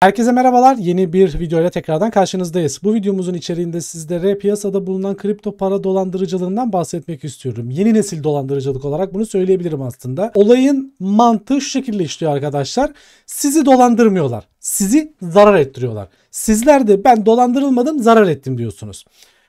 Herkese merhabalar. Yeni bir videoyla tekrardan karşınızdayız. Bu videomuzun içeriğinde sizlere piyasada bulunan kripto para dolandırıcılığından bahsetmek istiyorum. Yeni nesil dolandırıcılık olarak bunu söyleyebilirim aslında. Olayın mantığı şu şekilde işliyor arkadaşlar. Sizi dolandırmıyorlar. Sizi zarar ettiriyorlar. Sizler de ben dolandırılmadım, zarar ettim diyorsunuz.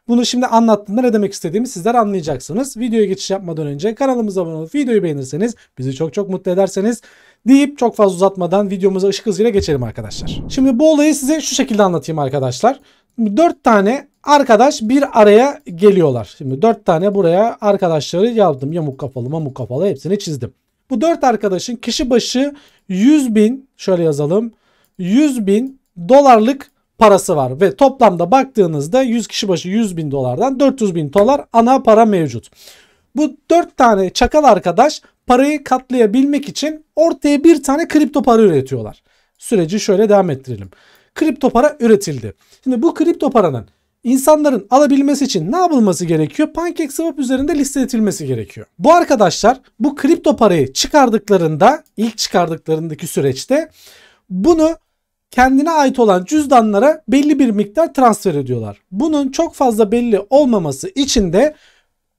Bunu şimdi anlattığımda ne demek istediğimi sizler anlayacaksınız. Videoya geçiş yapmadan önce kanalımıza abone olup videoyu beğenirseniz bizi çok çok mutlu ederseniz deyip çok fazla uzatmadan videomuza ışık hızıyla geçelim arkadaşlar. Şimdi bu olayı size şu şekilde anlatayım arkadaşlar. 4 tane arkadaş bir araya geliyorlar. Şimdi 4 tane buraya arkadaşları yaptım. Yamuk kafalı mamuk kafalı hepsini çizdim. Bu 4 arkadaşın kişi başı 100 bin şöyle yazalım 100 bin dolarlık parası var ve toplamda baktığınızda 100 kişi başı 100 bin dolardan 400 bin dolar ana para mevcut. Bu 4 tane çakal arkadaş parayı katlayabilmek için ortaya bir tane kripto para üretiyorlar. Süreci şöyle devam ettirelim. Kripto para üretildi. Şimdi bu kripto paranın insanların alabilmesi için ne yapılması gerekiyor? PancakeSwap üzerinde listeletilmesi gerekiyor. Bu arkadaşlar bu kripto parayı çıkardıklarında ilk çıkardıklarındaki süreçte bunu kendine ait olan cüzdanlara belli bir miktar transfer ediyorlar. Bunun çok fazla belli olmaması için de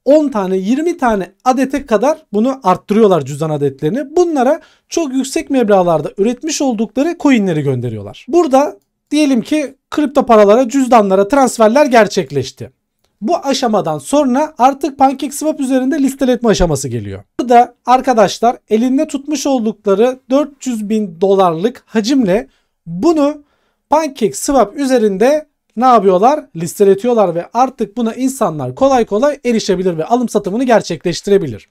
10 tane 20 tane adete kadar bunu arttırıyorlar cüzdan adetlerini. Bunlara çok yüksek meblalarda üretmiş oldukları coinleri gönderiyorlar. Burada diyelim ki kripto paralara cüzdanlara transferler gerçekleşti. Bu aşamadan sonra artık PancakeSwap üzerinde listeletme aşaması geliyor. Burada arkadaşlar elinde tutmuş oldukları 400 bin dolarlık hacimle bunu PancakeSwap üzerinde ne yapıyorlar? Listeletiyorlar ve artık buna insanlar kolay kolay erişebilir ve alım satımını gerçekleştirebilir.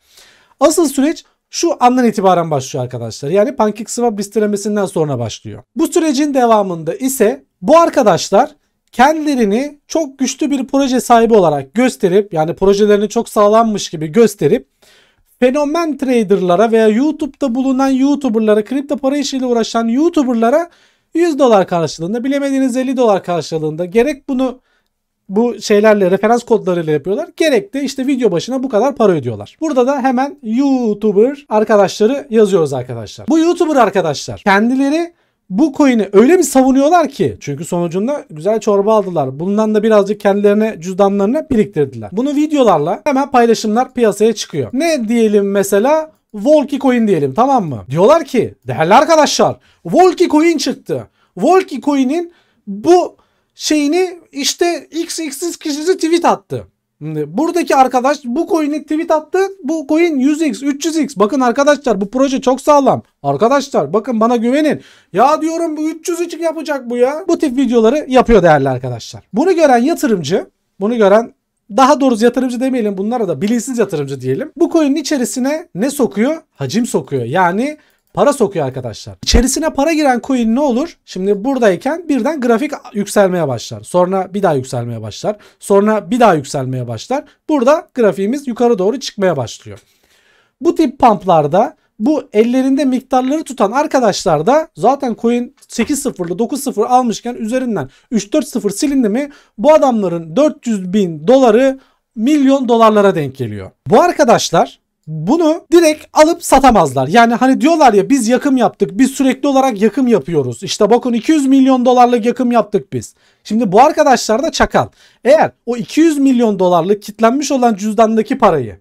Asıl süreç şu andan itibaren başlıyor arkadaşlar. Yani PancakeSwap listelemesinden sonra başlıyor. Bu sürecin devamında ise bu arkadaşlar kendilerini çok güçlü bir proje sahibi olarak gösterip yani projelerini çok sağlammış gibi gösterip fenomen traderlara veya YouTube'da bulunan YouTuber'lara, kripto para işiyle uğraşan YouTuber'lara 100 dolar karşılığında bilemediğiniz 50 dolar karşılığında gerek bunu bu şeylerle referans kodlarıyla yapıyorlar. Gerek de işte video başına bu kadar para ödüyorlar. Burada da hemen YouTuber arkadaşları yazıyoruz arkadaşlar. Bu YouTuber arkadaşlar kendileri bu coin'i öyle bir savunuyorlar ki çünkü sonucunda güzel çorba aldılar. Bundan da birazcık kendilerine cüzdanlarını biriktirdiler. Bunu videolarla hemen paylaşımlar piyasaya çıkıyor. Ne diyelim mesela Volki Coin diyelim tamam mı? Diyorlar ki değerli arkadaşlar Volki Coin çıktı. Volki Coin'in bu şeyini işte XX'siz kişisi tweet attı. Buradaki arkadaş bu coin'i tweet attı. Bu coin 100x, 300x. Bakın arkadaşlar bu proje çok sağlam. Arkadaşlar bakın bana güvenin. Ya diyorum bu 300 için yapacak bu ya. Bu tip videoları yapıyor değerli arkadaşlar. Bunu gören yatırımcı, bunu gören daha doğrusu yatırımcı demeyelim bunlara da bilinçsiz yatırımcı diyelim. Bu coin'in içerisine ne sokuyor? Hacim sokuyor. Yani para sokuyor arkadaşlar. İçerisine para giren coin ne olur? Şimdi buradayken birden grafik yükselmeye başlar. Sonra bir daha yükselmeye başlar. Sonra bir daha yükselmeye başlar. Burada grafiğimiz yukarı doğru çıkmaya başlıyor. Bu tip pumplarda bu ellerinde miktarları tutan arkadaşlar da zaten coin 8-0'lı almışken üzerinden 3-4-0 silindi mi bu adamların 400 bin doları milyon dolarlara denk geliyor. Bu arkadaşlar bunu direkt alıp satamazlar. Yani hani diyorlar ya biz yakım yaptık. Biz sürekli olarak yakım yapıyoruz. İşte bakın 200 milyon dolarlık yakım yaptık biz. Şimdi bu arkadaşlar da çakal. Eğer o 200 milyon dolarlık kitlenmiş olan cüzdandaki parayı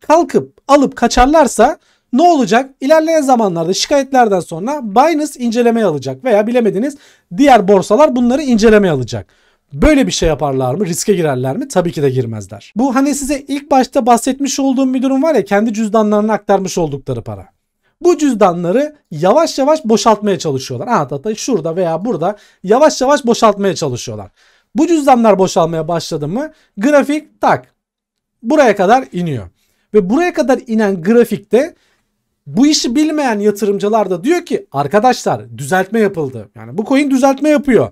kalkıp alıp kaçarlarsa ne olacak? İlerleyen zamanlarda şikayetlerden sonra Binance incelemeye alacak veya bilemediniz diğer borsalar bunları incelemeye alacak. Böyle bir şey yaparlar mı? Riske girerler mi? Tabii ki de girmezler. Bu hani size ilk başta bahsetmiş olduğum bir durum var ya kendi cüzdanlarına aktarmış oldukları para. Bu cüzdanları yavaş yavaş boşaltmaya çalışıyorlar. Ha şurada veya burada yavaş yavaş boşaltmaya çalışıyorlar. Bu cüzdanlar boşalmaya başladı mı grafik tak buraya kadar iniyor. Ve buraya kadar inen grafikte bu işi bilmeyen yatırımcılar da diyor ki arkadaşlar düzeltme yapıldı. Yani bu coin düzeltme yapıyor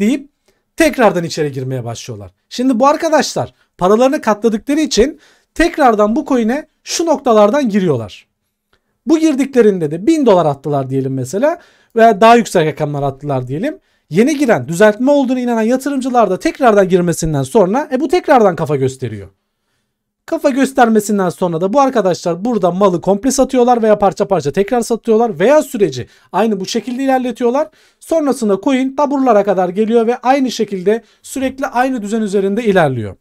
deyip tekrardan içeri girmeye başlıyorlar. Şimdi bu arkadaşlar paralarını katladıkları için tekrardan bu coin'e şu noktalardan giriyorlar. Bu girdiklerinde de 1000 dolar attılar diyelim mesela veya daha yüksek rakamlar attılar diyelim. Yeni giren düzeltme olduğunu inanan yatırımcılar da tekrardan girmesinden sonra e bu tekrardan kafa gösteriyor. Kafa göstermesinden sonra da bu arkadaşlar burada malı komple satıyorlar veya parça parça tekrar satıyorlar veya süreci aynı bu şekilde ilerletiyorlar. Sonrasında coin taburlara kadar geliyor ve aynı şekilde sürekli aynı düzen üzerinde ilerliyor.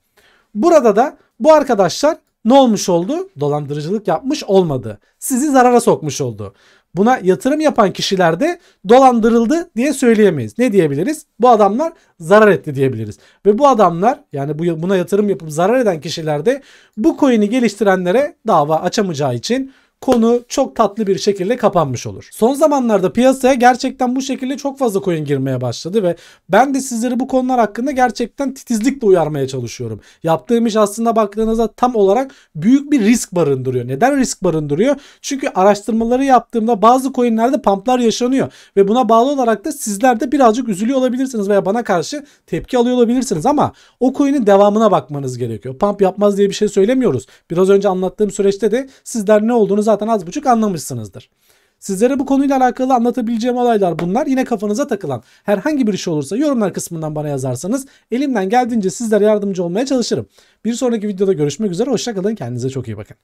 Burada da bu arkadaşlar ne olmuş oldu? Dolandırıcılık yapmış olmadı. Sizi zarara sokmuş oldu. Buna yatırım yapan kişiler de dolandırıldı diye söyleyemeyiz. Ne diyebiliriz? Bu adamlar zarar etti diyebiliriz. Ve bu adamlar yani bu, buna yatırım yapıp zarar eden kişiler de bu coin'i geliştirenlere dava açamayacağı için konu çok tatlı bir şekilde kapanmış olur. Son zamanlarda piyasaya gerçekten bu şekilde çok fazla coin girmeye başladı ve ben de sizleri bu konular hakkında gerçekten titizlikle uyarmaya çalışıyorum. Yaptığım iş aslında baktığınızda tam olarak büyük bir risk barındırıyor. Neden risk barındırıyor? Çünkü araştırmaları yaptığımda bazı coinlerde pamplar yaşanıyor ve buna bağlı olarak da sizler de birazcık üzülüyor olabilirsiniz veya bana karşı tepki alıyor olabilirsiniz ama o coin'in devamına bakmanız gerekiyor. Pump yapmaz diye bir şey söylemiyoruz. Biraz önce anlattığım süreçte de sizler ne olduğunuzu zaten az buçuk anlamışsınızdır. Sizlere bu konuyla alakalı anlatabileceğim olaylar bunlar. Yine kafanıza takılan herhangi bir iş olursa yorumlar kısmından bana yazarsanız elimden geldiğince sizlere yardımcı olmaya çalışırım. Bir sonraki videoda görüşmek üzere. Hoşçakalın. Kendinize çok iyi bakın.